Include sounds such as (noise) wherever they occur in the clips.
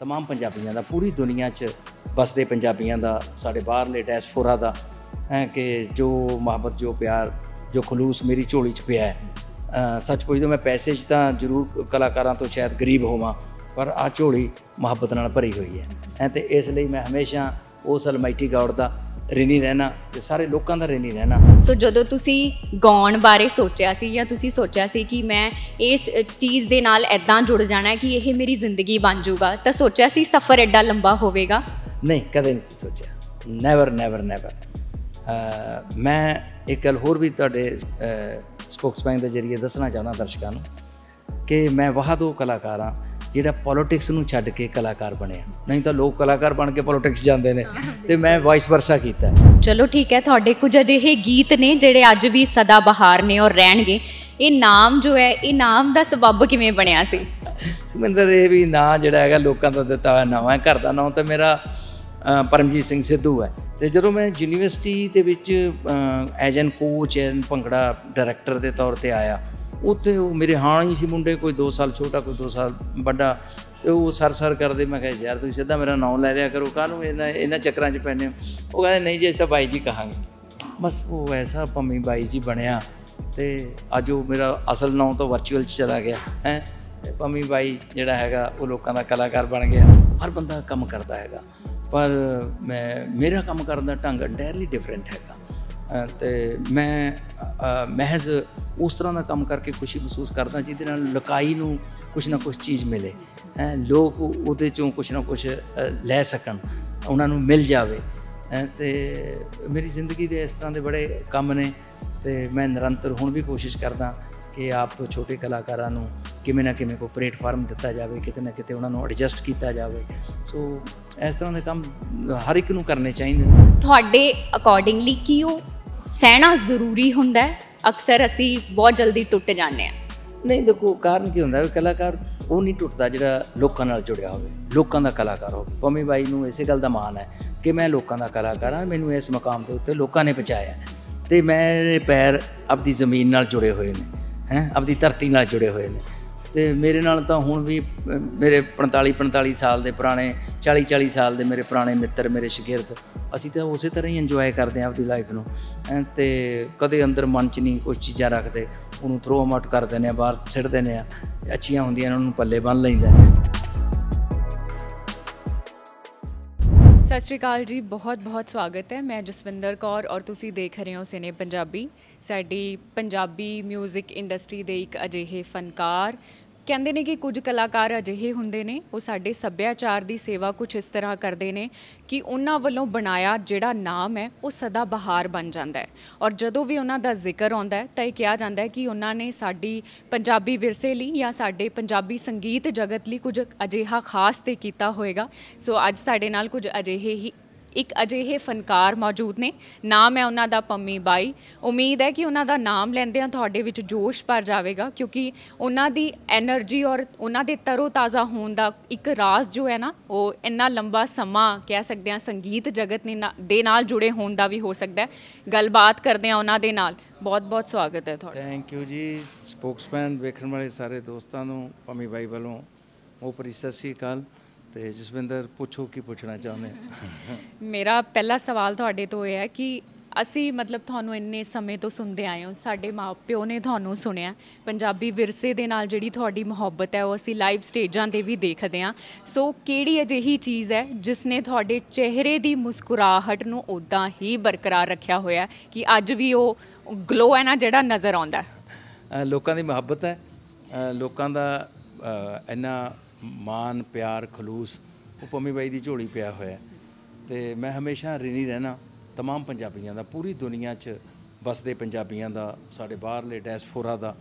ਤਮਾਮ ਪੰਜਾਬੀਆਂ ਦਾ ਪੂਰੀ ਦੁਨੀਆ 'ਚ ਵਸਦੇ ਪੰਜਾਬੀਆਂ ਦਾ ਸਾਡੇ ਬਾਹਰਲੇ ਡੈਸਫੋਰਾ ਦਾ ਹੈ ਕਿ ਜੋ ਮੁਹੱਬਤ ਜੋ ਪਿਆਰ ਜੋ ਖਲੂਸ ਮੇਰੀ ਝੋਲੀ 'ਚ ਪਿਆ ਹੈ ਸੱਚ ਪੁੱਛਦੇ ਮੈਂ ਪੈਸੇ 'ਚ ਤਾਂ ਜ਼ਰੂਰ ਕਲਾਕਾਰਾਂ ਤੋਂ ਸ਼ਾਇਦ ਗਰੀਬ ਹੋਵਾਂ ਪਰ ਆ ਝੋਲੀ ਮੁਹੱਬਤ ਨਾਲ ਭਰੀ ਹੋਈ ਹੈ ਤੇ ਇਸ ਲਈ ਮੈਂ ਹਮੇਸ਼ਾ ਉਸ ਅਲਮਾਈਟੀ ਗੌਰ ਦਾ ਰਿਣੀ ਰਹਿਣਾ ਤੇ ਸਾਰੇ ਲੋਕਾਂ ਦਾ ਰਿਣੀ ਰਹਿਣਾ ਸੋ ਜਦੋਂ ਤੁਸੀਂ ਗਾਉਣ ਬਾਰੇ ਸੋਚਿਆ ਸੀ ਜਾਂ ਤੁਸੀਂ ਸੋਚਿਆ ਸੀ ਕਿ ਮੈਂ ਇਸ ਚੀਜ਼ ਦੇ ਨਾਲ ਐਦਾਂ ਜੁੜ ਜਾਣਾ ਕਿ ਇਹ ਮੇਰੀ ਜ਼ਿੰਦਗੀ ਬਣ ਜਾਊਗਾ ਤਾਂ ਸੋਚਿਆ ਸੀ ਸਫ਼ਰ ਐਡਾ ਲੰਬਾ ਹੋਵੇਗਾ ਨਹੀਂ ਕਦੇ ਨਹੀਂ ਸੋਚਿਆ ਨੈਵਰ ਨੈਵਰ ਨੈਵਰ ਮੈਂ ਇੱਕ ਗੱਲ ਹੋਰ ਵੀ ਤੁਹਾਡੇ ਸਪੋਕਸਮੈਨ ਦੇ ਜ਼ਰੀਏ ਦੱਸਣਾ ਚਾਹੁੰਦਾ ਦਰਸ਼ਕਾਂ ਨੂੰ ਕਿ ਮੈਂ ਵਾਹਦੋ ਕਲਾਕਾਰਾਂ ਜਿਹੜਾ ਪੋਲਿਟਿਕਸ ਨੂੰ ਛੱਡ ਕੇ ਕਲਾਕਾਰ ਬਣਿਆ ਨਹੀਂ ਤਾਂ ਲੋਕ ਕਲਾਕਾਰ ਬਣ ਕੇ ਪੋਲਿਟਿਕਸ ਜਾਂਦੇ ਨੇ ਤੇ ਮੈਂ ਵਾਈਸ ਵਰਸਾ ਕੀਤਾ ਚਲੋ ਠੀਕ ਹੈ ਤੁਹਾਡੇ ਕੁਝ ਅਜਿਹੇ ਗੀਤ ਨੇ ਜਿਹੜੇ ਅੱਜ ਵੀ ਸਦਾ ਬਹਾਰ ਨੇ ਔਰ ਰਹਿਣਗੇ ਇਹ ਨਾਮ ਜੋ ਹੈ ਇਹ ਨਾਮ ਦਾ ਸਬਬ ਕਿਵੇਂ ਬਣਿਆ ਸੀ ਸੁਮਿੰਦਰ ਇਹ ਵੀ ਨਾਂ ਜਿਹੜਾ ਹੈਗਾ ਲੋਕਾਂ ਦਾ ਦਿੱਤਾ ਹੋਇਆ ਨਾਮ ਹੈ ਘਰ ਦਾ ਨਾਮ ਤਾਂ ਮੇਰਾ ਪਰਮਜੀਤ ਸਿੰਘ ਸਿੱਧੂ ਹੈ ਤੇ ਜਦੋਂ ਮੈਂ ਯੂਨੀਵਰਸਿਟੀ ਦੇ ਵਿੱਚ as an coach an bhangra director ਦੇ ਤੌਰ ਤੇ ਆਇਆ ਉੱਥੇ ਉਹ ਮੇਰੇ ਹਾਂ ਹੀ ਸੀ ਮੁੰਡੇ ਕੋਈ 2 ਸਾਲ ਛੋਟਾ ਕੋਈ 2 ਸਾਲ ਵੱਡਾ ਤੇ ਉਹ ਸਰਸਰ ਕਰਦੇ ਮੈਂ ਕਿਹਾ ਯਾਰ ਤੁਸੀਂ ਸਿੱਧਾ ਮੇਰਾ ਨਾਮ ਲੈ ਲਿਆ ਕਰੋ ਕਾਹਨੂੰ ਇਹਨਾਂ ਇਹਨਾਂ ਚੱਕਰਾਂ 'ਚ ਪੈਨੇ ਹੋ ਉਹ ਕਹਿੰਦੇ ਨਹੀਂ ਜੀ ਅਸੀਂ ਤਾਂ ਬਾਈ ਜੀ ਕਹਾਂਗੇ ਬਸ ਉਹ ਐਸਾ ਪੰਮੀ ਬਾਈ ਜੀ ਬਣਿਆ ਤੇ ਅੱਜ ਉਹ ਮੇਰਾ ਅਸਲ ਨਾਮ ਤਾਂ ਵਰਚੁਅਲ 'ਚ ਚਲਾ ਗਿਆ ਹੈ ਪੰਮੀ ਬਾਈ ਜਿਹੜਾ ਹੈਗਾ ਉਹ ਲੋਕਾਂ ਦਾ ਕਲਾਕਾਰ ਬਣ ਗਿਆ ਹਰ ਬੰਦਾ ਕੰਮ ਕਰਦਾ ਹੈਗਾ ਪਰ ਮੈਂ ਮੇਰਾ ਕੰਮ ਕਰਨ ਦਾ ਢੰਗ ਡੈਰਲੀ ਡਿਫਰੈਂਟ ਹੈਗਾ ਤੇ ਮੈਂ ਮਹਿਜ਼ ਉਸ ਤਰ੍ਹਾਂ ਦਾ ਕੰਮ ਕਰਕੇ ਖੁਸ਼ੀ ਮਹਿਸੂਸ ਕਰਦਾ ਜਿਹਦੇ ਨਾਲ ਲਕਾਈ ਨੂੰ ਕੁਝ ਨਾ ਕੁਝ ਚੀਜ਼ ਮਿਲੇ ਲੋਕ ਉਹਦੇ ਚੋਂ ਕੁਝ ਨਾ ਕੁਝ ਲੈ ਸਕਣ ਉਹਨਾਂ ਨੂੰ ਮਿਲ ਜਾਵੇ ਤੇ ਮੇਰੀ ਜ਼ਿੰਦਗੀ ਦੇ ਇਸ ਤਰ੍ਹਾਂ ਦੇ ਬੜੇ ਕੰਮ ਨੇ ਤੇ ਮੈਂ ਨਿਰੰਤਰ ਹੁਣ ਵੀ ਕੋਸ਼ਿਸ਼ ਕਰਦਾ ਕਿ ਆਪ ਤੋਂ ਛੋਟੇ ਕਲਾਕਾਰਾਂ ਨੂੰ ਕਿਵੇਂ ਨਾ ਕਿਵੇਂ ਕੋ ਪਲੇਟਫਾਰਮ ਦਿੱਤਾ ਜਾਵੇ ਕਿਤੇ ਨਾ ਕਿਤੇ ਉਹਨਾਂ ਨੂੰ ਐਡਜਸਟ ਕੀਤਾ ਜਾਵੇ ਸੋ ਇਸ ਤਰ੍ਹਾਂ ਦੇ ਕੰਮ ਹਰ ਇੱਕ ਨੂੰ ਕਰਨੇ ਚਾਹੀਦੇ ਤੁਹਾਡੇ ਅਕੋਰਡਿੰਗਲੀ ਕੀ ਉਹ ਸਹਿਣਾ ਜ਼ਰੂਰੀ ਹੁੰਦਾ ਹੈ ਅਕਸਰ ਅਸੀਂ ਬਹੁਤ ਜਲਦੀ ਟੁੱਟ ਜਾਂਦੇ ਆ ਨਹੀਂ ਦੇਖੋ ਕਾਰਨ ਕੀ ਹੁੰਦਾ ਹੈ ਕਲਾਕਾਰ ਉਹ ਨਹੀਂ ਟੁੱਟਦਾ ਜਿਹੜਾ ਲੋਕਾਂ ਨਾਲ ਜੁੜਿਆ ਹੋਵੇ ਲੋਕਾਂ ਦਾ ਕਲਾਕਾਰ ਹੋਵੇ ਪੰਮੀ ਬਾਈ ਨੂੰ ਇਸੇ ਗੱਲ ਦਾ ਮਾਣ ਹੈ ਕਿ ਮੈਂ ਲੋਕਾਂ ਦਾ ਕਲਾਕਾਰ ਹਾਂ ਮੈਨੂੰ ਇਸ ਮਕਾਮ ਦੇ ਉੱਤੇ ਲੋਕਾਂ ਨੇ ਪਹੁੰਚਾਇਆ ਤੇ ਮੇਰੇ ਪੈਰ ਆਪਦੀ ਜ਼ਮੀਨ ਨਾਲ ਜੁੜੇ ਹੋਏ ਨੇ ਹੈ ਆਪਦੀ ਧਰਤੀ ਨਾਲ ਜੁੜੇ ਹੋਏ ਨੇ ਤੇ ਮੇਰੇ ਨਾਲ ਤਾਂ ਹੁਣ ਵੀ ਮੇਰੇ 45 45 ਸਾਲ ਦੇ ਪੁਰਾਣੇ 40 40 ਸਾਲ ਦੇ ਮੇਰੇ ਪੁਰਾਣੇ ਮਿੱਤਰ ਮੇਰੇ ਸ਼ਗਿਰਦ ਅਸੀਂ ਤਾਂ ਉਸੇ ਤਰ੍ਹਾਂ ਹੀ ਇੰਜੋਏ ਕਰਦੇ ਆਂ ਆਪਣੀ ਲਾਈਫ ਨੂੰ ਤੇ ਕਦੇ ਅੰਦਰ ਮਨ ਚ ਨਹੀਂ ਕੋਈ ਚੀਜ਼ਾਂ ਰੱਖਦੇ ਉਹਨੂੰ ਥਰੋ ਆਊਟ ਕਰ ਦਿੰਦੇ ਆ ਬਾਹਰ ਸਿੱਟ ਦਿੰਦੇ ਆ ਅੱਛੀਆਂ ਹੁੰਦੀਆਂ ਉਹਨਾਂ ਨੂੰ ਪੱਲੇ ਬੰਨ ਲੈਂਦਾ ਸਤਿ ਸ਼੍ਰੀ ਅਕਾਲ ਜੀ ਬਹੁਤ ਬਹੁਤ ਸਵਾਗਤ ਹੈ ਮੈਂ ਜਸਵਿੰਦਰ ਕੌਰ ਔਰ ਤੁਸੀਂ ਦੇਖ ਰਹੇ ਹੋ ਸਿਨੇ ਪੰਜਾਬੀ ਸਾਡੀ ਪੰਜਾਬੀ 뮤직 ਇੰਡਸਟਰੀ ਦੇ ਇੱਕ ਅਜਿਹੇ ਫਨਕਾਰ ਕਹਿੰਦੇ ਨੇ ਕਿ ਕੁਝ ਕਲਾਕਾਰ ਅਜਿਹੇ ਹੁੰਦੇ ਨੇ ਉਹ ਸਾਡੇ ਸੱਭਿਆਚਾਰ ਦੀ ਸੇਵਾ ਕੁਝ ਇਸ ਤਰ੍ਹਾਂ ਕਰਦੇ ਨੇ ਕਿ ਉਹਨਾਂ ਵੱਲੋਂ ਬਣਾਇਆ ਜਿਹੜਾ ਨਾਮ ਹੈ ਉਹ ਸਦਾ ਬਹਾਰ ਬਣ ਜਾਂਦਾ ਹੈ ਔਰ ਜਦੋਂ ਵੀ ਉਹਨਾਂ ਦਾ ਜ਼ਿਕਰ ਆਉਂਦਾ ਹੈ ਤਾਂ ਇਹ ਕਿਹਾ ਜਾਂਦਾ ਹੈ ਕਿ ਉਹਨਾਂ ਨੇ ਸਾਡੀ ਪੰਜਾਬੀ ਵਿਰਸੇ ਲਈ ਜਾਂ ਸਾਡੇ ਪੰਜਾਬੀ ਸੰਗੀਤ ਜਗਤ ਲਈ ਕੁਝ ਅਜਿਹਾ ਖਾਸ ਤੇ ਕੀਤਾ ਹੋਵੇਗਾ ਸੋ ਅੱਜ ਸਾਡੇ ਨਾਲ ਕੁਝ ਅਜਿਹੇ ਹੀ ਇੱਕ ਅਜਿਹੇ ਫਨਕਾਰ ਮੌਜੂਦ ਨੇ ਨਾਮ ਹੈ ਉਹਨਾਂ ਦਾ ਪੰਮੀ ਬਾਈ ਉਮੀਦ ਹੈ ਕਿ ਉਹਨਾਂ ਦਾ ਨਾਮ ਲੈਂਦੇ ਆ ਤੁਹਾਡੇ ਵਿੱਚ ਜੋਸ਼ ਭਰ ਜਾਵੇਗਾ ਕਿਉਂਕਿ ਉਹਨਾਂ ਦੀ એનર્ਜੀ ਔਰ ਉਹਨਾਂ ਦੇ ਤਰੋ ਤਾਜ਼ਾ ਹੋਣ ਦਾ ਇੱਕ ਰਾਜ਼ ਜੋ ਹੈ ਨਾ ਉਹ ਇੰਨਾ ਲੰਬਾ ਸਮਾਂ ਕਹਿ ਸਕਦੇ ਆ ਸੰਗੀਤ ਜਗਤ ਦੇ ਨਾਲ ਜੁੜੇ ਹੋਣ ਦਾ ਵੀ ਹੋ ਸਕਦਾ ਹੈ ਗੱਲਬਾਤ ਕਰਦੇ ਆ ਉਹਨਾਂ ਦੇ ਨਾਲ ਬਹੁਤ-ਬਹੁਤ ਸਵਾਗਤ ਹੈ ਤੁਹਾਡਾ ਥੈਂਕ ਯੂ ਜੀ ਸਪੋਕਸਮੈਨ ਵੇਖਣ ਵਾਲੇ ਸਾਰੇ ਦੋਸਤਾਂ ਨੂੰ ਪੰਮੀ ਬਾਈ ਵੱਲੋਂ ਉਹ ਪਰਿਸਸੀ ਕਾਲ ਤੇ ਜਸਵਿੰਦਰ ਪੁੱਛੋ ਕੀ ਪੁੱਛਣਾ ਚਾਹੁੰਦੇ ਮੇਰਾ ਪਹਿਲਾ ਸਵਾਲ ਤੁਹਾਡੇ ਤੋਂ ਇਹ ਹੈ ਕਿ ਅਸੀਂ ਮਤਲਬ ਤੁਹਾਨੂੰ ਇੰਨੇ ਸਮੇਂ ਤੋਂ ਸੁਣਦੇ ਆਏ ਹਾਂ ਸਾਡੇ ਮਾਪਿਓ ਨੇ ਤੁਹਾਨੂੰ ਸੁਣਿਆ ਪੰਜਾਬੀ ਵਿਰਸੇ ਦੇ ਨਾਲ ਜਿਹੜੀ ਤੁਹਾਡੀ ਮੁਹੱਬਤ ਹੈ ਉਹ ਅਸੀਂ ਲਾਈਵ ਸਟੇਜਾਂ ਤੇ ਵੀ ਦੇਖਦੇ ਹਾਂ ਸੋ ਕਿਹੜੀ ਅਜਿਹੀ ਚੀਜ਼ ਹੈ ਜਿਸ ਨੇ ਤੁਹਾਡੇ ਚਿਹਰੇ ਦੀ ਮੁਸਕਰਾਹਟ ਨੂੰ ਉਦਾਂ ਹੀ ਬਰਕਰਾਰ ਰੱਖਿਆ ਹੋਇਆ ਕਿ ਅੱਜ ਵੀ ਉਹ ਗਲੋ ਹੈ ਨਾ ਜਿਹੜਾ ਨਜ਼ਰ ਆਉਂਦਾ ਲੋਕਾਂ ਦੀ ਮੁਹੱਬਤ ਹੈ ਲੋਕਾਂ ਦਾ ਇੰਨਾ ਮਾਨ ਪਿਆਰ ਖਲੂਸ ਉਹ ਪੰਮੀ ਬਾਈ ਦੀ ਝੋਲੀ ਪਿਆ ਹੋਇਆ ਤੇ ਮੈਂ ਹਮੇਸ਼ਾ ਰਿਣੀ ਰਹਿਣਾ तमाम ਪੰਜਾਬੀਆਂ ਦਾ ਪੂਰੀ ਦੁਨੀਆ 'ਚ ਬਸਦੇ ਪੰਜਾਬੀਆਂ ਦਾ ਸਾਡੇ ਬਾਹਰਲੇ ਡੈਸਫੋਰਾ ਦਾ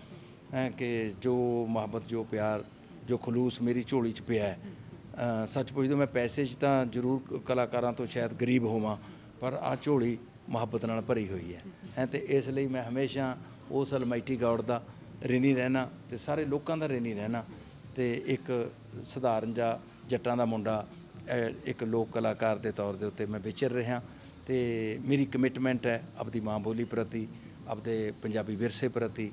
ਕਿ ਜੋ ਮੁਹੱਬਤ ਜੋ ਪਿਆਰ ਜੋ ਖਲੂਸ ਮੇਰੀ ਝੋਲੀ 'ਚ ਪਿਆ ਹੈ ਸੱਚ ਪੁੱਛਦੇ ਮੈਂ ਪੈਸੇ 'ਚ ਤਾਂ ਜ਼ਰੂਰ ਕਲਾਕਾਰਾਂ ਤੋਂ ਸ਼ਾਇਦ ਗਰੀਬ ਹੋਵਾਂ ਪਰ ਆ ਝੋਲੀ ਮੁਹੱਬਤ ਨਾਲ ਭਰੀ ਹੋਈ ਹੈ ਹੈ ਤੇ ਇਸ ਲਈ ਮੈਂ ਹਮੇਸ਼ਾ ਉਸ ਅਲਮਾਈਟੀ ਗੌਡ ਦਾ ਰਿਣੀ ਰਹਿਣਾ ਤੇ ਸਾਰੇ ਲੋਕਾਂ ਦਾ ਰਿਣੀ ਰਹਿਣਾ ਤੇ ਇੱਕ ਸਧਾਰਨ ਜਾ ਜੱਟਾਂ ਦਾ ਮੁੰਡਾ ਇੱਕ ਲੋਕ ਕਲਾਕਾਰ ਦੇ ਤੌਰ ਦੇ ਉੱਤੇ ਮੈਂ ਵਿਚਰ ਰਿਹਾ ਤੇ ਮੇਰੀ ਕਮਿਟਮੈਂਟ ਹੈ ਆਪਦੀ ਮਾਂ ਬੋਲੀ ਪ੍ਰਤੀ ਆਪਦੇ ਪੰਜਾਬੀ ਵਿਰਸੇ ਪ੍ਰਤੀ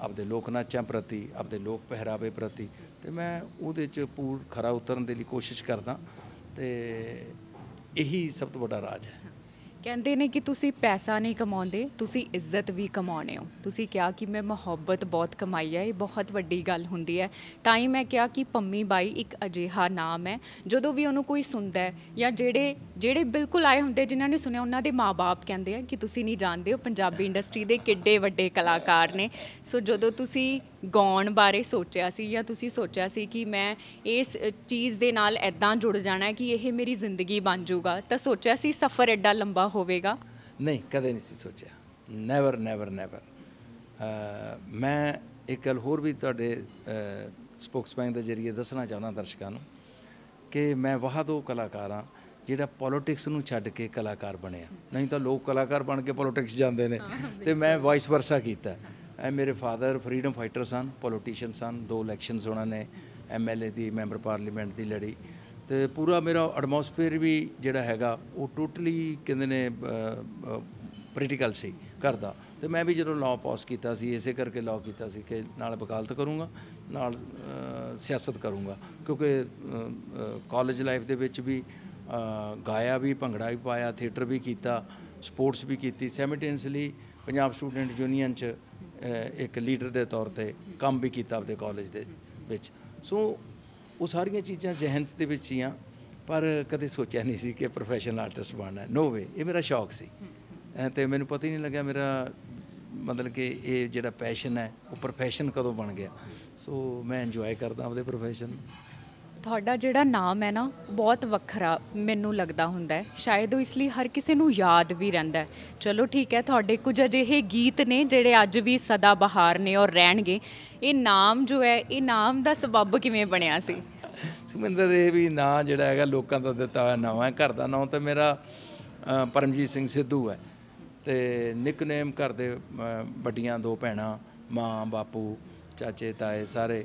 ਆਪਦੇ ਲੋਕ ਨਾਚਾਂ ਪ੍ਰਤੀ ਆਪਦੇ ਲੋਕ ਪਹਿਰਾਵੇ ਪ੍ਰਤੀ ਤੇ ਮੈਂ ਉਹਦੇ 'ਚ ਪੂਰ ਖਰਾ ਉਤਰਨ ਦੇ ਲਈ ਕੋਸ਼ਿਸ਼ ਕਰਦਾ ਤੇ ਇਹੀ ਸਭ ਤੋਂ ਵੱਡਾ ਰਾਜ ਹੈ ਕਹਿੰਦੇ ਨੇ ਕਿ ਤੁਸੀਂ ਪੈਸਾ ਨਹੀਂ ਕਮਾਉਂਦੇ ਤੁਸੀਂ ਇੱਜ਼ਤ ਵੀ ਕਮਾਉਣੇ ਹੋ ਤੁਸੀਂ ਕਿਹਾ ਕਿ ਮੈਂ ਮੁਹੱਬਤ ਬਹੁਤ ਕਮਾਈ ਹੈ ਇਹ ਬਹੁਤ ਵੱਡੀ ਗੱਲ ਹੁੰਦੀ ਹੈ ਤਾਂ ਹੀ ਮੈਂ ਕਿਹਾ ਕਿ ਪੰਮੀ ਬਾਈ ਇੱਕ ਅਜੀਹਾ ਨਾਮ ਹੈ ਜਦੋਂ ਵੀ ਉਹਨੂੰ ਕੋਈ ਸੁਣਦਾ ਹੈ ਜਾਂ ਜਿਹੜੇ ਜਿਹੜੇ ਬਿਲਕੁਲ ਆਏ ਹੁੰਦੇ ਜਿਨ੍ਹਾਂ ਨੇ ਸੁਣਿਆ ਉਹਨਾਂ ਦੇ ਮਾਪੇ ਕਹਿੰਦੇ ਆ ਕਿ ਤੁਸੀਂ ਨਹੀਂ ਜਾਣਦੇ ਪੰਜਾਬੀ ਇੰਡਸਟਰੀ ਦੇ ਕਿੱਡੇ ਵੱਡੇ ਕਲਾਕਾਰ ਨੇ ਸੋ ਜਦੋਂ ਤੁਸੀਂ ਗਾਉਣ ਬਾਰੇ ਸੋਚਿਆ ਸੀ ਜਾਂ ਤੁਸੀਂ ਸੋਚਿਆ ਸੀ ਕਿ ਮੈਂ ਇਸ ਚੀਜ਼ ਦੇ ਨਾਲ ਐਦਾਂ ਜੁੜ ਜਾਣਾ ਕਿ ਇਹ ਮੇਰੀ ਜ਼ਿੰਦਗੀ ਬਣ ਜਾਊਗਾ ਤਾਂ ਸੋਚਿਆ ਸੀ ਸਫ਼ਰ ਐਡਾ ਲੰਬਾ ਹੋਵੇਗਾ ਨਹੀਂ ਕਦੇ ਨਹੀਂ ਸੀ ਸੋਚਿਆ ਨੈਵਰ ਨੈਵਰ ਨੈਵਰ ਮੈਂ ਇੱਕ ਗੱਲ ਹੋਰ ਵੀ ਤੁਹਾਡੇ ਸਪੋਕਸਮੈਨ ਦੇ ਜ਼ਰੀਏ ਦੱਸਣਾ ਚਾਹੁੰਦਾ ਦਰਸ਼ਕਾਂ ਨੂੰ ਕਿ ਮੈਂ ਵਾਹਦੋ ਕਲਾਕਾਰਾਂ ਜਿਹੜਾ ਪੋਲਿਟਿਕਸ ਨੂੰ ਛੱਡ ਕੇ ਕਲਾਕਾਰ ਬਣਿਆ ਨਹੀਂ ਤਾਂ ਲੋਕ ਕਲਾਕਾਰ ਬਣ ਕੇ ਪੋਲਿਟਿਕਸ ਜਾਂਦੇ ਨੇ ਤੇ ਮੈਂ ਵਾਈਸ ਵਰਸਾ ਕੀਤਾ ਇਹ ਮੇਰੇ ਫਾਦਰ ਫਰੀडम ਫਾਈਟਰ ਸਨ ਪੋਲੀਟੀਸ਼ੀਅਨ ਸਨ ਦੋ ਇਲੈਕਸ਼ਨਸ ਉਹਨਾਂ ਨੇ ਐਮਐਲਏ ਦੀ ਮੈਂਬਰ ਪਾਰਲੀਮੈਂਟ ਦੀ ਲੜੀ ਤੇ ਪੂਰਾ ਮੇਰਾ ਐਟਮੋਸਫੇਅਰ ਵੀ ਜਿਹੜਾ ਹੈਗਾ ਉਹ ਟੋਟਲੀ ਕਹਿੰਦੇ ਨੇ ਪੋਲੀਟੀਕਲ ਸੀ ਕਰਦਾ ਤੇ ਮੈਂ ਵੀ ਜਦੋਂ ਲਾਅ ਪਾਸ ਕੀਤਾ ਸੀ ਇਸੇ ਕਰਕੇ ਲਾਅ ਕੀਤਾ ਸੀ ਕਿ ਨਾਲ ਵਕਾਲਤ ਕਰੂੰਗਾ ਨਾਲ ਸਿਆਸਤ ਕਰੂੰਗਾ ਕਿਉਂਕਿ ਕਾਲਜ ਲਾਈਫ ਦੇ ਵਿੱਚ ਵੀ ਗਾਇਆ ਵੀ ਭੰਗੜਾ ਵੀ ਪਾਇਆ ਥੀਏਟਰ ਵੀ ਕੀਤਾ ਸਪੋਰਟਸ ਵੀ ਕੀਤੀ ਸੈਮਟੇਨਸਲੀ ਪੰਜਾਬ ਸਟੂਡੈਂਟ ਯੂਨੀਅਨ 'ਚ ਇੱਕ ਲੀਡਰ ਦੇ ਤੌਰ ਤੇ ਕੰਮ ਵੀ ਕੀਤਾ ਆਪਦੇ ਕਾਲਜ ਦੇ ਵਿੱਚ ਸੋ ਉਹ ਸਾਰੀਆਂ ਚੀਜ਼ਾਂ ਜਹਨਸ ਦੇ ਵਿੱਚ ਹੀ ਆ ਪਰ ਕਦੇ ਸੋਚਿਆ ਨਹੀਂ ਸੀ ਕਿ ਪ੍ਰੋਫੈਸ਼ਨਲ ਆਰਟਿਸਟ ਬਣਨਾ ਹੈ ਨੋ ਵੇ ਇਹ ਮੇਰਾ ਸ਼ੌਕ ਸੀ ਤੇ ਮੈਨੂੰ ਪਤਾ ਹੀ ਨਹੀਂ ਲੱਗਿਆ ਮੇਰਾ ਮਤਲਬ ਕਿ ਇਹ ਜਿਹੜਾ ਪੈਸ਼ਨ ਹੈ ਉਹ ਪ੍ਰੋਫੈਸ਼ਨ ਕਦੋਂ ਬਣ ਗਿਆ ਸੋ ਮੈਂ ਇੰਜੋਏ ਕਰਦਾ ਆਪਦੇ ਪ੍ਰੋਫੈਸ਼ਨ ਤੁਹਾਡਾ ਜਿਹੜਾ ਨਾਮ ਹੈ ਨਾ ਬਹੁਤ ਵੱਖਰਾ ਮੈਨੂੰ ਲੱਗਦਾ ਹੁੰਦਾ ਹੈ ਸ਼ਾਇਦ ਉਹ ਇਸ ਲਈ ਹਰ ਕਿਸੇ ਨੂੰ ਯਾਦ ਵੀ ਰਹਿੰਦਾ ਹੈ ਚਲੋ ਠੀਕ ਹੈ ਤੁਹਾਡੇ ਕੁਝ ਅਜਿਹੇ ਗੀਤ ਨੇ ਜਿਹੜੇ ਅੱਜ ਵੀ ਸਦਾ ਬਹਾਰ ਨੇ ਔਰ ਰਹਿਣਗੇ ਇਹ ਨਾਮ ਜੋ ਹੈ ਇਹ ਨਾਮ ਦਾ ਸਬੱਬ ਕਿਵੇਂ ਬਣਿਆ ਸੀ ਸੁਮਿੰਦਰ ਇਹ ਵੀ ਨਾਮ ਜਿਹੜਾ ਹੈਗਾ ਲੋਕਾਂ ਦਾ ਦਿੱਤਾ ਹੋਇਆ ਨਾਮ ਹੈ ਘਰ ਦਾ ਨਾਮ ਤਾਂ ਮੇਰਾ ਪਰਮਜੀਤ ਸਿੰਘ ਸਿੱਧੂ ਹੈ ਤੇ ਨਿਕਨੇਮ ਘਰ ਦੇ ਵੱਡੀਆਂ ਦੋ ਭੈਣਾਂ ਮਾਂ ਬਾਪੂ ਚਾਚੇ ਤਾਏ ਸਾਰੇ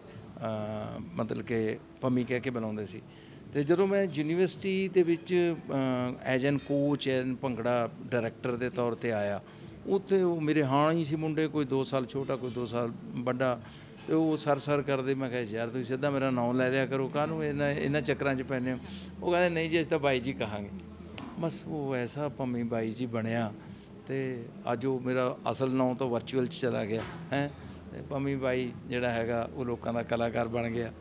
ਮਤਲਬ ਕਿ ਪੰਮੀ ਕਹਿ ਕੇ ਬੁਲਾਉਂਦੇ ਸੀ ਤੇ ਜਦੋਂ ਮੈਂ ਯੂਨੀਵਰਸਿਟੀ ਦੇ ਵਿੱਚ as an coach an bhangra director ਦੇ ਤੌਰ ਤੇ ਆਇਆ ਉੱਥੇ ਉਹ ਮੇਰੇ ਹਾਂ ਹੀ ਸੀ ਮੁੰਡੇ ਕੋਈ 2 ਸਾਲ ਛੋਟਾ ਕੋਈ 2 ਸਾਲ ਵੱਡਾ ਤੇ ਉਹ ਸਰ ਸਰ ਕਰਦੇ ਮੈਂ ਕਿਹਾ ਯਾਰ ਤੁਸੀਂ ਸਿੱਧਾ ਮੇਰਾ ਨਾਮ ਲੈ ਲਿਆ ਕਰੋ ਕਾਹਨੂੰ ਇਹਨਾਂ ਇਹਨਾਂ ਚੱਕਰਾਂ 'ਚ ਪੈਨੇ ਉਹ ਕਹਿੰਦੇ ਨਹੀਂ ਜੀ ਅਸੀਂ ਤਾਂ ਬਾਈ ਜੀ ਕਹਾਂਗੇ ਬਸ ਉਹ ਐਸਾ ਪੰਮੀ ਬਾਈ ਜੀ ਬਣਿਆ ਤੇ ਅੱਜ ਉਹ ਮੇਰਾ ਅਸਲ ਨਾਮ ਤਾਂ ਵਰਚੁਅਲ 'ਚ ਚਲਾ ਗਿਆ ਹੈ ਪੰਮੀ ਬਾਈ ਜਿਹੜਾ ਹੈਗਾ ਉਹ ਲੋਕਾਂ ਦਾ ਕਲਾਕਾਰ ਬਣ ਗਿਆ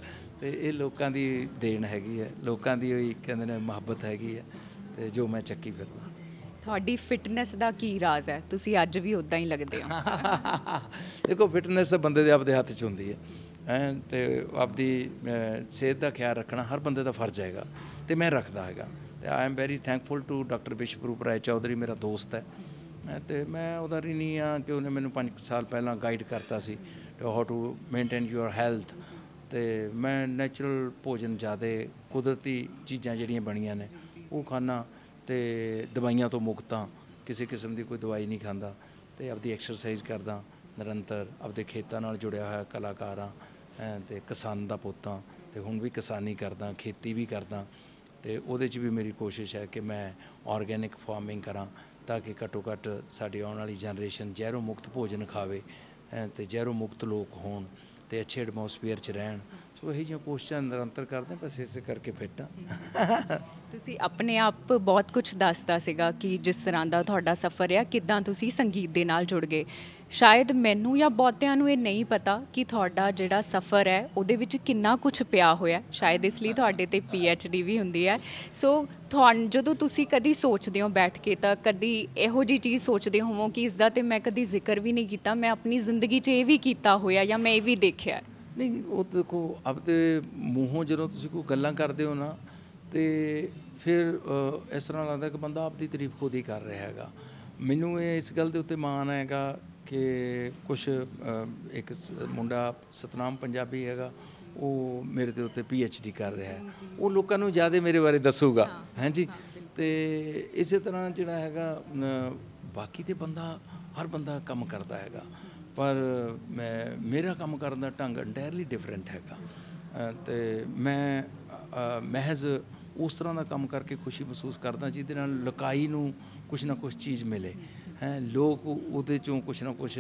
ਤੇ ਇਹ ਲੋਕਾਂ ਦੀ ਦੇਣ ਹੈਗੀ ਹੈ ਲੋਕਾਂ ਦੀ ਹੀ ਕਹਿੰਦੇ ਨੇ ਮੁਹੱਬਤ ਹੈਗੀ ਹੈ ਤੇ ਜੋ ਮੈਂ ਚੱਕੀ ਫਿਰਦਾ ਤੁਹਾਡੀ ਫਿਟਨੈਸ ਦਾ ਕੀ ਰਾਜ਼ ਹੈ ਤੁਸੀਂ ਅੱਜ ਵੀ ਉਦਾਂ ਹੀ ਲੱਗਦੇ ਹੋ (laughs) ਦੇਖੋ ਫਿਟਨੈਸ ਤਾਂ ਬੰਦੇ ਦੇ ਆਪਦੇ ਹੱਥ 'ਚ ਹੁੰਦੀ ਹੈ ਐ ਤੇ ਆਪਦੀ ਸਿਹਤ ਦਾ ਖਿਆਲ ਰੱਖਣਾ ਹਰ ਬੰਦੇ ਦਾ ਫਰਜ਼ ਹੈਗਾ ਤੇ ਮੈਂ ਰੱਖਦਾ ਹੈਗਾ ਤੇ I am very thankful to doctor Bishparup Roy Chowdhury ਮੇਰਾ ਦੋਸਤ ਹੈ ਤੇ ਮੈਂ ਉਹਦਾ ਰੀ ਨਹੀਂ ਆ ਕਿ ਉਹਨੇ ਮੈਨੂੰ 5 ਸਾਲ ਪਹਿਲਾਂ ਗਾਈਡ ਕਰਤਾ ਸੀ how to maintain your health ਤੇ ਮੈਂ ਨੈਚੁਰਲ ਭੋਜਨ ਜ਼ਿਆਦਾ ਕੁਦਰਤੀ ਚੀਜ਼ਾਂ ਜਿਹੜੀਆਂ ਬਣੀਆਂ ਨੇ ਉਹ ਖਾਣਾ ਤੇ ਦਵਾਈਆਂ ਤੋਂ ਮੁਕਤਾ ਕਿਸੇ ਕਿਸਮ ਦੀ ਕੋਈ ਦਵਾਈ ਨਹੀਂ ਖਾਂਦਾ ਤੇ ਆਪਦੀ ਐਕਸਰਸਾਈਜ਼ ਕਰਦਾ ਨਿਰੰਤਰ ਆਪਦੇ ਖੇਤਾਂ ਨਾਲ ਜੁੜਿਆ ਹੋਇਆ ਕਲਾਕਾਰਾਂ ਤੇ ਕਿਸਾਨ ਦਾ ਪੋਤਾ ਤੇ ਹੁਣ ਵੀ ਕਿਸਾਨੀ ਕਰਦਾ ਖੇਤੀ ਵੀ ਕਰਦਾ ਤੇ ਉਹਦੇ 'ਚ ਵੀ ਮੇਰੀ ਕੋਸ਼ਿਸ਼ ਹੈ ਕਿ ਮੈਂ ਆਰਗੈਨਿਕ ਫਾਰਮਿੰਗ ਕਰਾਂ ਤਾਂ ਕਿ ਘੱਟੋ ਘੱਟ ਸਾਡੀ ਆਉਣ ਵਾਲੀ ਜਨਰੇਸ਼ਨ ਜ਼ਹਿਰੋ ਮੁਕਤ ਭੋਜਨ ਖਾਵੇ ਤੇ ਜ਼ਹਿਰੋ ਮੁਕਤ ਲੋਕ ਹੋਣ ਤੇ ਅੱਛੇ ਐਟਮੋਸਫੀਅਰ 'ਚ ਰਹਿਣ ਸੋ ਇਹੋ ਜਿਹੀਆਂ ਕੋਸ਼ਿਸ਼ਾਂ ਨਿਰੰਤਰ ਕਰਦੇ ਬਸ ਇਸੇ ਕਰਕੇ ਫਿੱਟ ਤੁਸੀਂ ਆਪਣੇ ਆਪ ਬਹੁਤ ਕੁਝ ਦੱਸਦਾ ਸੀਗਾ ਕਿ ਜਿਸ ਤਰ੍ਹਾਂ ਦਾ ਤੁਹਾਡਾ ਸਫ਼ਰ ਹੈ ਕਿਦਾਂ ਤੁਸੀਂ ਸੰਗੀਤ ਦੇ ਨਾਲ ਜੁੜ ਗਏ ਸ਼ਾਇਦ ਮੈਨੂੰ ਜਾਂ ਬਹੁਤਿਆਂ ਨੂੰ ਇਹ ਨਹੀਂ ਪਤਾ ਕਿ ਤੁਹਾਡਾ ਜਿਹੜਾ ਸਫ਼ਰ ਹੈ ਉਹਦੇ ਵਿੱਚ ਕਿੰਨਾ ਕੁਝ ਪਿਆ ਹੋਇਆ ਸ਼ਾਇਦ ਇਸ ਲਈ ਤੁਹਾਡੇ ਤੇ ਪੀ ਐਚ ਡੀ ਵੀ ਹੁੰਦੀ ਹੈ ਸੋ ਤੁਹਾਨ ਜਦੋਂ ਤੁਸੀਂ ਕਦੀ ਸੋਚਦੇ ਹੋ ਬੈਠ ਕੇ ਤਾਂ ਕਦੀ ਇਹੋ ਜੀ ਚੀਜ਼ ਸੋਚਦੇ ਹੋਵੋ ਕਿ ਇਸ ਦਾ ਤੇ ਮੈਂ ਕਦੀ ਜ਼ਿਕਰ ਵੀ ਨਹੀਂ ਕੀਤਾ ਮੈਂ ਆਪਣੀ ਜ਼ਿੰਦਗੀ 'ਚ ਇਹ ਵੀ ਕੀਤਾ ਹੋਇਆ ਜਾਂ ਮੈਂ ਇਹ ਵੀ ਦੇਖਿਆ ਨਹੀਂ ਉਹ ਦੇਖੋ ਆਪਦੇ ਮੂੰਹੋਂ ਜਦੋਂ ਤੁਸੀਂ ਕੋਈ ਗੱਲਾਂ ਕਰਦੇ ਹੋ ਨਾ ਤੇ ਫਿਰ ਇਸ ਤਰ੍ਹਾਂ ਲੱਗਦਾ ਕਿ ਬੰਦਾ ਆਪਦੀ ਤਾਰੀਫ ਖੁਦ ਹੀ ਕਰ ਰਿਹਾ ਹੈਗਾ ਮੈਨੂੰ ਇਹ ਇਸ ਗੱਲ ਦੇ ਉੱਤੇ ਮਾਣ ਹੈਗਾ ਕਿ ਕੁਝ ਇੱਕ ਮੁੰਡਾ ਸਤਨਾਮ ਪੰਜਾਬੀ ਹੈਗਾ ਉਹ ਮੇਰੇ ਦੇ ਉੱਤੇ ਪੀ ਐਚ ਡੀ ਕਰ ਰਿਹਾ ਹੈ ਉਹ ਲੋਕਾਂ ਨੂੰ ਜ਼ਿਆਦਾ ਮੇਰੇ ਬਾਰੇ ਦੱਸੂਗਾ ਹਾਂਜੀ ਤੇ ਇਸੇ ਤਰ੍ਹਾਂ ਜਿਹੜਾ ਹੈਗਾ ਬਾਕੀ ਤੇ ਬੰਦਾ ਹਰ ਬੰਦਾ ਕੰਮ ਕਰਦਾ ਹੈਗਾ ਪਰ ਮੈਂ ਮੇਰਾ ਕੰਮ ਕਰਨ ਦਾ ਢੰਗ ਐਂਟਾਇਰਲੀ ਡਿਫਰੈਂਟ ਹੈਗਾ ਤੇ ਮੈਂ ਮਹਿਜ਼ ਉਸ ਤਰ੍ਹਾਂ ਦਾ ਕੰਮ ਕਰਕੇ ਖੁਸ਼ੀ ਮਹਿਸੂਸ ਕਰਦਾ ਜਿਹਦੇ ਨਾਲ ਲੁਕਾਈ ਨੂੰ ਕੁਝ ਨਾ ਕੁਝ ਚੀਜ਼ ਮਿਲੇ ਲੋਕ ਉਹਦੇ ਚੋਂ ਕੁਛ ਨਾ ਕੁਛ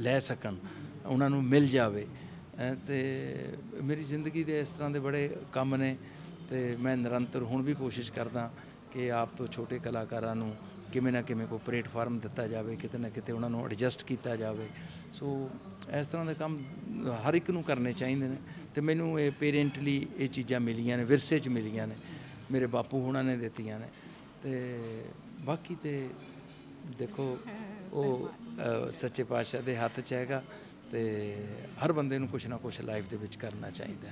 ਲੈ ਸਕਣ ਉਹਨਾਂ ਨੂੰ ਮਿਲ ਜਾਵੇ ਤੇ ਮੇਰੀ ਜ਼ਿੰਦਗੀ ਦੇ ਇਸ ਤਰ੍ਹਾਂ ਦੇ ਬੜੇ ਕੰਮ ਨੇ ਤੇ ਮੈਂ ਨਿਰੰਤਰ ਹੁਣ ਵੀ ਕੋਸ਼ਿਸ਼ ਕਰਦਾ ਕਿ ਆਪ ਤੋਂ ਛੋਟੇ ਕਲਾਕਾਰਾਂ ਨੂੰ ਕਿਵੇਂ ਨਾ ਕਿਵੇਂ ਕੋਈ ਪਲੇਟਫਾਰਮ ਦਿੱਤਾ ਜਾਵੇ ਕਿਤੇ ਨਾ ਕਿਤੇ ਉਹਨਾਂ ਨੂੰ ਐਡਜਸਟ ਕੀਤਾ ਜਾਵੇ ਸੋ ਇਸ ਤਰ੍ਹਾਂ ਦੇ ਕੰਮ ਹਰ ਇੱਕ ਨੂੰ ਕਰਨੇ ਚਾਹੀਦੇ ਨੇ ਤੇ ਮੈਨੂੰ ਇਹ ਪੇਰੈਂਟਲੀ ਇਹ ਚੀਜ਼ਾਂ ਮਿਲੀਆਂ ਨੇ ਵਿਰਸੇ 'ਚ ਮਿਲੀਆਂ ਨੇ ਮੇਰੇ ਬਾਪੂ ਹੁਣਾਂ ਨੇ ਦਿੱਤੀਆਂ ਨੇ ਤੇ ਬਾਕੀ ਤੇ ਦੇਖੋ ਉਹ ਸੱਚੇ ਪਾਤਸ਼ਾਹ ਦੇ ਹੱਥ 'ਚ ਹੈਗਾ ਤੇ ਹਰ ਬੰਦੇ ਨੂੰ ਕੁਝ ਨਾ ਕੁਝ ਲਾਈਫ ਦੇ ਵਿੱਚ ਕਰਨਾ ਚਾਹੀਦਾ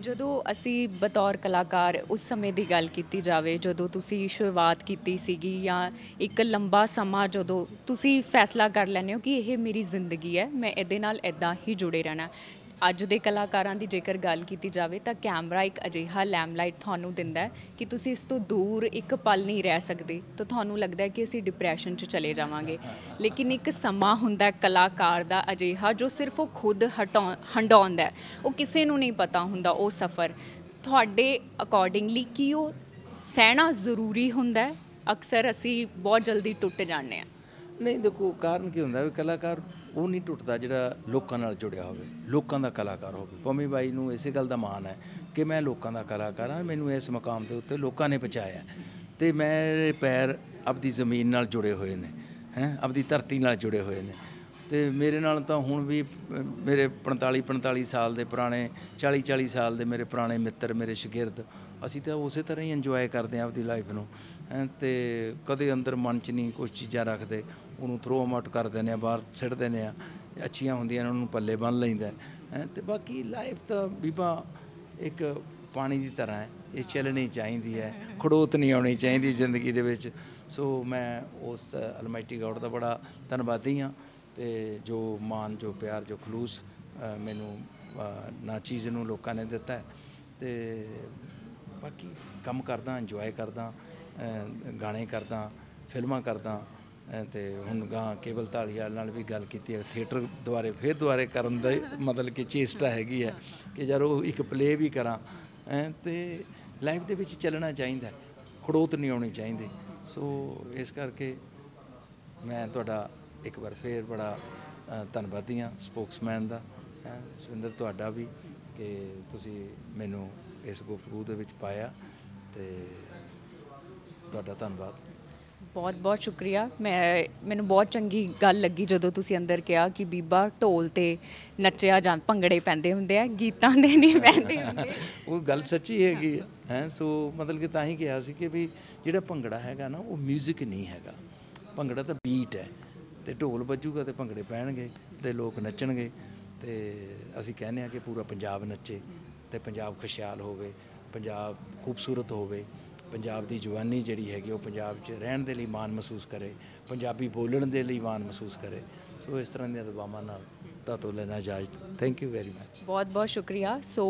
ਜਦੋਂ ਅਸੀਂ ਬਤੌਰ ਕਲਾਕਾਰ ਉਸ ਸਮੇਂ ਦੀ ਗੱਲ ਕੀਤੀ ਜਾਵੇ ਜਦੋਂ ਤੁਸੀਂ ਸ਼ੁਰੂਆਤ ਕੀਤੀ ਸੀਗੀ ਜਾਂ ਇੱਕ ਲੰਬਾ ਸਮਾਂ ਜਦੋਂ ਤੁਸੀਂ ਫੈਸਲਾ ਕਰ ਲੈਂਦੇ ਹੋ ਕਿ ਇਹ ਮੇਰੀ ਜ਼ਿੰਦਗੀ ਹੈ ਮੈਂ ਇਹਦੇ ਨਾਲ ਇਦਾਂ ਹੀ ਜੁੜੇ ਰਹਿਣਾ ਅੱਜ ਦੇ ਕਲਾਕਾਰਾਂ ਦੀ ਜੇਕਰ ਗੱਲ ਕੀਤੀ ਜਾਵੇ ਤਾਂ ਕੈਮਰਾ ਇੱਕ ਅਜਿਹਾ ਲੈਮਲਾਈਟ ਤੁਹਾਨੂੰ ਦਿੰਦਾ ਕਿ ਤੁਸੀਂ ਇਸ ਤੋਂ ਦੂਰ ਇੱਕ ਪਲ ਨਹੀਂ ਰਹਿ ਸਕਦੇ ਤਾਂ ਤੁਹਾਨੂੰ ਲੱਗਦਾ ਕਿ ਅਸੀਂ ਡਿਪਰੈਸ਼ਨ 'ਚ ਚਲੇ ਜਾਵਾਂਗੇ ਲੇਕਿਨ ਇੱਕ ਸਮਾਂ ਹੁੰਦਾ ਕਲਾਕਾਰ ਦਾ ਅਜਿਹਾ ਜੋ ਸਿਰਫ ਉਹ ਖੁਦ ਹਟਾਉਂ ਹੰਡਾਉਂਦਾ ਉਹ ਕਿਸੇ ਨੂੰ ਨਹੀਂ ਪਤਾ ਹੁੰਦਾ ਉਹ ਸਫ਼ਰ ਤੁਹਾਡੇ ਅਕੋਰਡਿੰਗਲੀ ਕੀ ਉਹ ਸਹਿਣਾ ਜ਼ਰੂਰੀ ਹੁੰਦਾ ਅਕਸਰ ਅਸੀਂ ਬਹੁਤ ਜਲਦੀ ਟੁੱਟ ਜਾਂਦੇ ਹਾਂ ਨਹੀਂ ਦੇਖੋ ਕਾਰਨ ਕੀ ਹੁੰਦਾ ਵੀ ਕਲਾਕਾਰ ਉਹ ਨਹੀਂ ਟੁੱਟਦਾ ਜਿਹੜਾ ਲੋਕਾਂ ਨਾਲ ਜੁੜਿਆ ਹੋਵੇ ਲੋਕਾਂ ਦਾ ਕਲਾਕਾਰ ਹੋਵੇ ਪੰਮੀ ਬਾਈ ਨੂੰ ਇਸੇ ਗੱਲ ਦਾ ਮਾਣ ਹੈ ਕਿ ਮੈਂ ਲੋਕਾਂ ਦਾ ਕਲਾਕਾਰ ਹਾਂ ਮੈਨੂੰ ਇਸ ਮਕਾਮ ਦੇ ਉੱਤੇ ਲੋਕਾਂ ਨੇ ਪਹਚਾਇਆ ਤੇ ਮੇਰੇ ਪੈਰ ਆਪਦੀ ਜ਼ਮੀਨ ਨਾਲ ਜੁੜੇ ਹੋਏ ਨੇ ਹੈ ਆਪਦੀ ਧਰਤੀ ਨਾਲ ਜੁੜੇ ਹੋਏ ਨੇ ਤੇ ਮੇਰੇ ਨਾਲ ਤਾਂ ਹੁਣ ਵੀ ਮੇਰੇ 45 45 ਸਾਲ ਦੇ ਪੁਰਾਣੇ 40 40 ਸਾਲ ਦੇ ਮੇਰੇ ਪੁਰਾਣੇ ਮਿੱਤਰ ਮੇਰੇ ਸ਼ਾਗਿਰਦ ਅਸੀਂ ਤਾਂ ਉਸੇ ਤਰ੍ਹਾਂ ਹੀ ਇੰਜੋਏ ਕਰਦੇ ਆਂ ਆਪਦੀ ਲਾਈਫ ਨੂੰ ਤੇ ਕਦੇ ਅੰਦਰ ਮਨ 'ਚ ਨਹੀਂ ਕੁਝ ਚੀਜ਼ਾਂ ਰੱਖਦੇ ਉਹਨੂੰ ਥਰੋ ਆਊਟ ਕਰ ਦਿੰਦੇ ਆਂ ਬਾਹਰ ਸਿੱਟ ਦਿੰਦੇ ਆਂ ਅੱਛੀਆਂ ਹੁੰਦੀਆਂ ਉਹਨਾਂ ਨੂੰ ਪੱਲੇ ਬੰਨ ਲੈਂਦਾ ਤੇ ਬਾਕੀ ਲਾਈਫ ਤਾਂ ਬੀਬਾ ਇੱਕ ਪਾਣੀ ਦੀ ਤਰ੍ਹਾਂ ਹੈ ਇਹ ਚੱਲਣੀ ਚਾਹੀਦੀ ਹੈ ਖੜੋਤ ਨਹੀਂ ਆਉਣੀ ਚਾਹੀਦੀ ਜ਼ਿੰਦਗੀ ਦੇ ਵਿੱਚ ਸੋ ਮੈਂ ਉਸ ਅਲਮਾਈਟੀ ਗੋਡ ਦਾ ਬੜਾ ਧੰਨਵਾਦੀ ਹਾਂ ਤੇ ਜੋ ਮਾਨ ਜੋ ਪਿਆਰ ਜੋ ਖਲੂਸ ਮੈਨੂੰ ਨਾ ਚੀਜ਼ ਨੂੰ ਲੋਕਾਂ ਨੇ ਦਿੱਤਾ ਤੇ ਬਾਕੀ ਕੰਮ ਕਰਦਾ ਇੰਜੋਏ ਕਰਦਾ ਗਾਣੇ ਕਰਦਾ ਫਿਲਮਾਂ ਕਰਦਾ ਤੇ ਹੁਣ ਗਾ ਕੇਵਲ ਤਾਲੀਆ ਨਾਲ ਵੀ ਗੱਲ ਕੀਤੀ ਹੈ ਥੀਏਟਰ ਦੁਆਰੇ ਫੇਰ ਦੁਆਰੇ ਕਰਨ ਦਾ ਮਤਲਬ ਕਿ ਚੇਸ਼ਟਾ ਹੈਗੀ ਹੈ ਕਿ ਜਦ ਉਹ ਇੱਕ ਪਲੇ ਵੀ ਕਰਾਂ ਤੇ ਲਾਈਫ ਦੇ ਵਿੱਚ ਚੱਲਣਾ ਚਾਹੀਦਾ ਖੜੋਤ ਨਹੀਂ ਆਉਣੀ ਚਾਹੀਦੀ ਸੋ ਇਸ ਕਰਕੇ ਮੈਂ ਤੁਹਾਡਾ ਇੱਕ ਵਾਰ ਫੇਰ ਬੜਾ ਧੰਨਵਾਦੀ ਹਾਂ ਸਪੋਕਸਮੈਨ ਦਾ ਸੁਵਿੰਦਰ ਤੁਹਾਡਾ ਵੀ ਕਿ ਤੁਸੀਂ ਮੈਨੂੰ ਇਸ ਗੁਫ਼ਤਗੂ ਦੇ ਵਿੱਚ ਪਾਇਆ ਤੇ ਤੁਹਾਡਾ ਧੰਨਵਾਦ ਬਹੁਤ ਬਹੁਤ ਸ਼ੁਕਰੀਆ ਮੈਂ ਮੈਨੂੰ ਬਹੁਤ ਚੰਗੀ ਗੱਲ ਲੱਗੀ ਜਦੋਂ ਤੁਸੀਂ ਅੰਦਰ ਕਿਹਾ ਕਿ ਬੀਬਾ ਢੋਲ ਤੇ ਨੱਚਿਆ ਜਾਂ ਭੰਗੜੇ ਪੈਂਦੇ ਹੁੰਦੇ ਆ ਗੀਤਾਂ ਦੇ ਨਹੀਂ ਪੈਂਦੇ ਹੁੰਦੇ (laughs) ਉਹ ਗੱਲ ਸੱਚੀ ਹੈਗੀ ਹੈ ਸੋ ਮਤਲਬ ਕਿ ਤਾਂ ਹੀ ਕਿਹਾ ਸੀ ਕਿ ਵੀ ਜਿਹੜਾ ਭੰਗੜਾ ਹੈਗਾ ਨਾ ਉਹ 뮤직 ਨਹੀਂ ਹੈਗਾ ਭੰਗੜਾ ਤਾਂ ਬੀਟ ਹੈ ਤੇ ਢੋਲ ਵੱਜੂਗਾ ਤੇ ਭੰਗੜੇ ਪੈਣਗੇ ਤੇ ਲੋਕ ਨੱਚਣਗੇ ਤੇ ਅਸੀਂ ਕਹਿੰਦੇ ਆ ਕਿ ਪੂਰਾ ਪੰਜਾਬ ਨੱਚੇ ਤੇ ਪੰਜਾਬ ਖੁਸ਼ਹਾਲ ਹੋਵੇ ਪੰਜਾਬ ਖੂਬਸੂਰਤ ਹੋਵੇ ਪੰਜਾਬ ਦੀ ਜਵਾਨੀ ਜਿਹੜੀ ਹੈਗੀ ਉਹ ਪੰਜਾਬ 'ਚ ਰਹਿਣ ਦੇ ਲਈ ਮਾਣ ਮਹਿਸੂਸ ਕਰੇ ਪੰਜਾਬੀ ਬੋਲਣ ਦੇ ਲਈ ਮਾਣ ਮਹਿਸੂਸ ਕਰੇ ਸੋ ਇਸ ਤਰ੍ਹਾਂ ਦੀਆਂ ਦਬਾਵਾਂ ਨਾਲ ਤਾਂ ਤੋਂ ਲੈਣਾ ਇਜਾਜ਼ਤ ਥੈਂਕ ਯੂ ਵੈਰੀ ਮੱਚ ਬਹੁਤ ਬਹੁਤ ਸ਼ੁਕਰੀਆ ਸੋ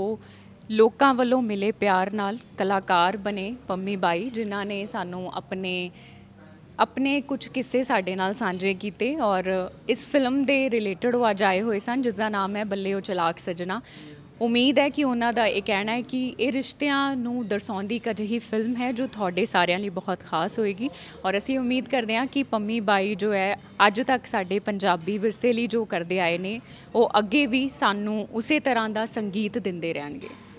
ਲੋਕਾਂ ਵੱਲੋਂ ਮਿਲੇ ਪਿਆਰ ਨਾਲ ਕਲਾਕਾਰ ਬਣੇ ਪੰਮੀ ਬਾਈ ਜਿਨ੍ਹਾਂ ਨੇ ਸਾਨੂੰ ਆਪਣੇ ਆਪਣੇ ਕੁਝ ਕਿੱਸੇ ਸਾਡੇ ਨਾਲ ਸਾਂਝੇ ਕੀਤੇ ਔਰ ਇਸ ਫਿਲਮ ਦੇ ਰਿਲੇਟਡ ਉਹ ਅੱਜ ਆਏ ਹੋਏ ਸਨ ਜਿਸ ਦਾ ਨਾਮ ਹੈ ਬੱਲੇ ਉਹ ਚਲਾਕ ਸਜਣਾ ਉਮੀਦ ਹੈ ਕਿ ਉਹਨਾਂ ਦਾ ਇਹ ਕਹਿਣਾ ਹੈ ਕਿ ਇਹ ਰਿਸ਼ਤਿਆਂ ਨੂੰ ਦਰਸਾਉਂਦੀ ਇੱਕ ਅਜਿਹੀ ਫਿਲਮ ਹੈ ਜੋ ਤੁਹਾਡੇ ਸਾਰਿਆਂ ਲਈ ਬਹੁਤ ਖਾਸ ਹੋਏਗੀ ਔਰ ਅਸੀਂ ਉਮੀਦ ਕਰਦੇ ਹਾਂ ਕਿ ਪੰਮੀ ਬਾਈ ਜੋ ਹੈ ਅੱਜ ਤੱਕ ਸਾਡੇ ਪੰਜਾਬੀ ਵਿਰਸੇ ਲਈ ਜੋ ਕਰਦੇ ਆਏ ਨੇ ਉਹ ਅੱਗੇ ਵੀ ਸਾਨੂੰ ਉਸੇ ਤਰ੍ਹਾਂ ਦਾ ਸੰਗੀਤ ਦਿੰਦੇ ਰਹਿਣਗੇ